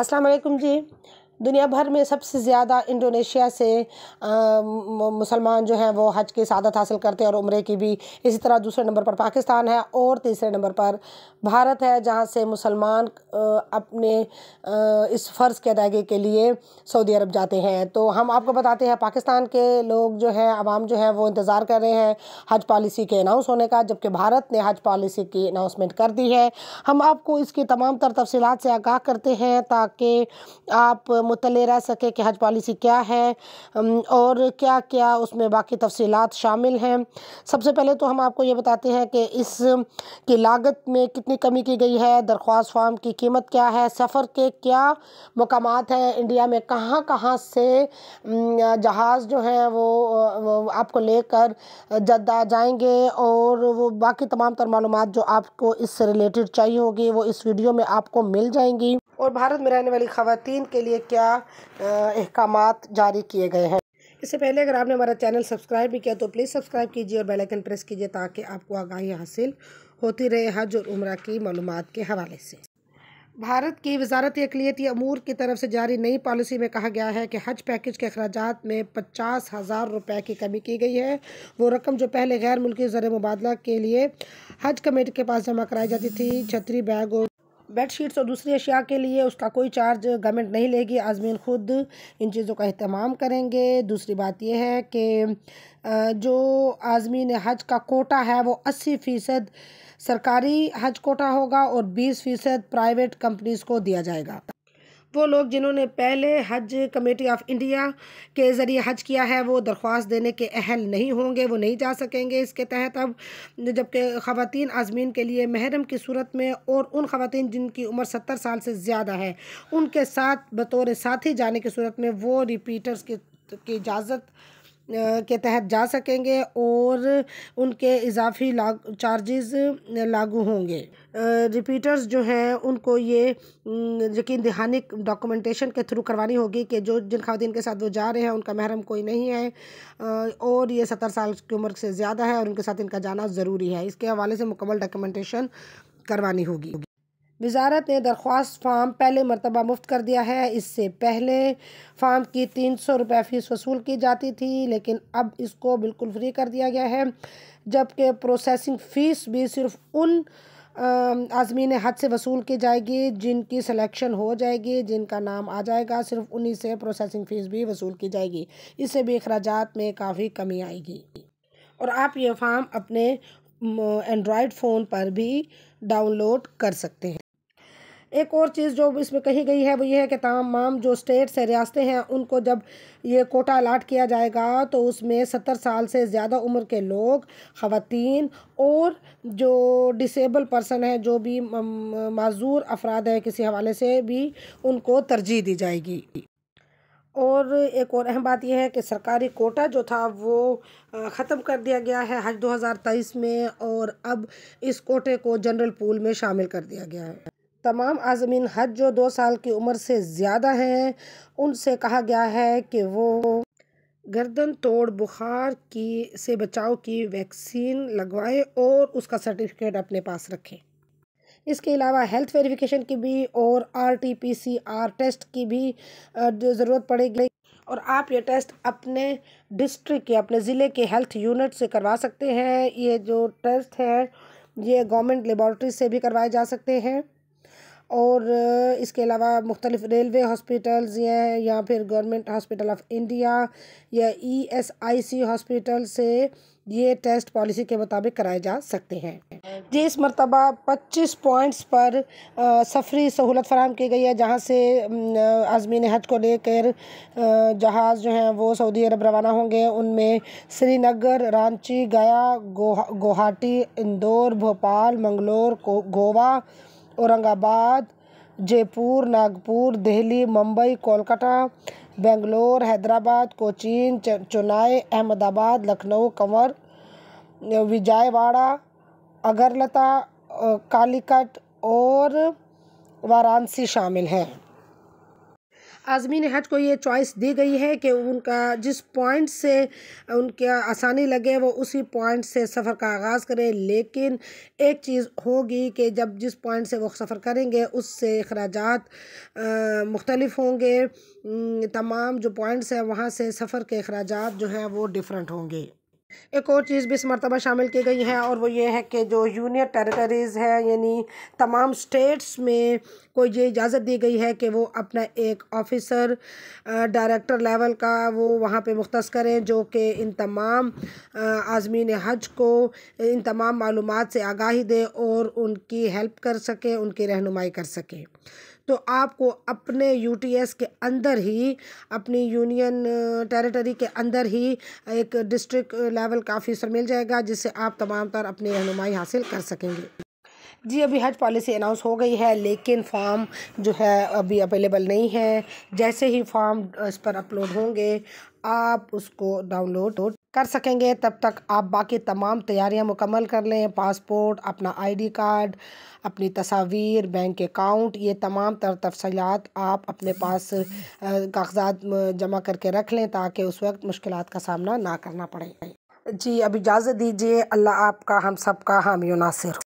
अस्सलाम वालेकुम जी दुनिया भर में सबसे ज़्यादा इंडोनेशिया से मुसलमान जो हैं वो हज की शादत हासिल करते हैं और उम्र की भी इसी तरह दूसरे नंबर पर पाकिस्तान है और तीसरे नंबर पर भारत है जहाँ से मुसलमान अपने इस फ़र्ज़ की अदायगी के लिए सऊदी अरब जाते हैं तो हम आपको बताते हैं पाकिस्तान के लोग जो हैं आवाम जो हैं वो इंतज़ार कर रहे हैं हज पॉलिसी के अनाउंस होने का जबकि भारत ने हज पॉलिसी की अनाउंसमेंट कर दी है हम आपको इसकी तमाम तर तफसीत से आगाह करते हैं ताकि आप मुतल रह सके कि हज पॉलिसी क्या है और क्या क्या उसमें बाकी तफसीलात शामिल हैं सबसे पहले तो हम आपको ये बताते हैं कि इस की लागत में कितनी कमी की गई है दरख्वास्त फॉर्म की कीमत क्या है सफ़र के क्या मकाम हैं इंडिया में कहाँ कहाँ से जहाज़ जो हैं वो, वो आपको लेकर जद्दा जाएंगे और वो बाकी तमाम तर मालूम जो आपको इससे रिलेटेड चाहिए होगी वो इस वीडियो में आपको मिल जाएंगी और भारत में रहने वाली खातन के लिए क्या अहकाम जारी किए गए हैं इससे पहले अगर आपने हमारा चैनल सब्सक्राइब भी किया तो प्लीज़ सब्सक्राइब कीजिए और बेल आइकन प्रेस कीजिए ताकि आपको आगाही हासिल होती रहे हज और उम्र की मालूम के हवाले से भारत की वजारत अकलीती अमूर की तरफ से जारी नई पॉलिसी में कहा गया है कि हज पैकेज के अखराज में पचास हज़ार रुपये की कमी की गई है वो रकम जो पहले गैर मुल्की ज़र मुबादला के लिए हज कमेटी के पास जमा कराई जाती थी छतरी बैग और बेडशीट्स और दूसरी अशिया के लिए उसका कोई चार्ज गवर्नमेंट नहीं लेगी आज़मीन ख़ुद इन चीज़ों का अहतमाम करेंगे दूसरी बात यह है कि जो आज़मीन हज का कोटा है वो अस्सी फ़ीसद सरकारी हज कोटा होगा और बीस फ़ीसद प्राइवेट कंपनीज़ को दिया जाएगा वो लोग जिन्होंने पहले हज कमेटी ऑफ इंडिया के ज़रिए हज किया है वो दरख्वास्त देने के अहल नहीं होंगे वो नहीं जा सकेंगे इसके तहत अब जबकि ख़वान आज़मीन के लिए महरम की सूरत में और उन ख़वान जिनकी उम्र सत्तर साल से ज़्यादा है उनके साथ बतौर साथी जाने की सूरत में वो रिपीटर्स की इजाज़त के तहत जा सकेंगे और उनके इजाफी लाग चार्जेस लागू होंगे रिपीटर्स जो हैं उनको ये यकीन दहानी डॉक्यूमेंटेशन के थ्रू करवानी होगी कि जो जिन खातन के साथ वो जा रहे हैं उनका महरम कोई नहीं है और ये सत्तर साल की उम्र से ज़्यादा है और उनके साथ इनका जाना ज़रूरी है इसके हवाले से मुकम्मल डॉक्यूमेंटेशन करवानी होगी वजारत ने दरख्वास्त फार्म पहले मरतबा मुफ्त कर दिया है इससे पहले फार्म की तीन सौ रुपये फ़ीस वसूल की जाती थी लेकिन अब इसको बिल्कुल फ्री कर दिया गया है जबकि प्रोसेसिंग फ़ीस भी सिर्फ उन आज़मीन हद से वसूल की जाएगी जिनकी सिलेक्शन हो जाएगी जिनका नाम आ जाएगा सिर्फ उन्हीं से प्रोसेसिंग फ़ीस भी वसूल की जाएगी इससे भी अखराज में काफ़ी कमी आएगी और आप ये फार्म अपने एंड्रॉयड फ़ोन पर भी डाउनलोड कर सकते हैं एक और चीज़ जो इसमें कही गई है वो ये है कि तमाम जो स्टेट्स हैं रियासतें हैं उनको जब ये कोटा अलाट किया जाएगा तो उसमें सत्तर साल से ज़्यादा उम्र के लोग ख़वान और जो डिसेबल पर्सन है जो भी मज़ूर अफराद है किसी हवाले से भी उनको तरजीह दी जाएगी और एक और अहम बात यह है कि सरकारी कोटा जो था वो ख़त्म कर दिया गया है हज 2023 में और अब इस कोटे को जनरल पूल में शामिल कर दिया गया है तमाम आज़मीन हज जो दो साल की उम्र से ज़्यादा हैं उनसे कहा गया है कि वो गर्दन तोड़ बुखार की से बचाव की वैक्सीन लगवाएं और उसका सर्टिफिकेट अपने पास रखें इसके अलावा हेल्थ वेरिफिकेशन की भी और R T P C R test की भी ज़रूरत पड़ेगी और आप ये टेस्ट अपने डिस्ट्रिक्ट या अपने ज़िले के हेल्थ यूनिट से करवा सकते हैं ये जो टेस्ट है ये गवर्नमेंट लेबॉर्ट्री से भी करवाए जा सकते हैं और इसके अलावा मुख्तलिफ रेलवे हॉस्पिटल्स हैं या फिर गवर्नमेंट हॉस्पिटल ऑफ इंडिया या E S I C hospital से ये टेस्ट पॉलिसी के मुताबिक कराए जा सकते हैं जी इस मरतबा 25 पॉइंट्स पर सफरी सहूलत फराम की गई है जहाँ से आजमीन हज को लेकर जहाज़ जो हैं वो सऊदी अरब रवाना होंगे उनमें श्रीनगर रांची गया गोहाटी इंदौर भोपाल मंगलोर गोवा औरंगाबाद जयपुर नागपुर दिल्ली मुंबई कोलकाता बेंगलोर हैदराबाद कोचीन चेन्नई अहमदाबाद लखनऊ कंवर विजयवाड़ा अगरलता कालीकट और वाराणसी शामिल हैं आज़मीन हज को ये चॉइस दी गई है कि उनका जिस पॉइंट से उनके आसानी लगे वो उसी पॉइंट से सफ़र का आगाज़ करें लेकिन एक चीज़ होगी कि जब जिस पॉइंट से वो सफ़र करेंगे उससे अखराज मुख्तलफ होंगे तमाम जो पॉइंट्स हैं वहाँ से सफ़र के अखराज जो हैं वो डिफरेंट होंगे एक और चीज़ भी इस मरतबा शामिल की गई है और वो ये है कि जो यूनियन टेरिटरीज़ है यानी तमाम स्टेट्स में को ये इजाज़त दी गई है कि वो अपना एक ऑफिसर डायरेक्टर लेवल का वो वहाँ पे मुख्त करें जो कि इन तमाम आज़मीन हज को इन तमाम मालूम से आगाही दे और उनकी हेल्प कर सकें उनकी रहनुमाई कर सकें तो आपको अपने यूटीएस के अंदर ही अपनी यूनियन टेरिटरी के अंदर ही एक डिस्ट्रिक्ट लेवल का ऑफिसर मिल जाएगा जिससे आप तमाम तर अपनी रहनुमाई हासिल कर सकेंगे जी अभी हज पॉलिसी अनाउंस हो गई है लेकिन फॉर्म जो है अभी अवेलेबल नहीं है जैसे ही फॉर्म इस पर अपलोड होंगे आप उसको डाउनलोड कर सकेंगे तब तक आप बाकी तमाम तैयारियां मुकम्मल कर लें पासपोर्ट अपना आईडी कार्ड अपनी तस्वीर बैंक अकाउंट ये तमाम तर तफसलत आप अपने पास कागजात जमा करके रख लें ताकि उस वक्त मुश्किल का सामना ना करना पड़े जी अब इजाज़त दीजिए अल्लाह आपका हम सब का हामियो नासिर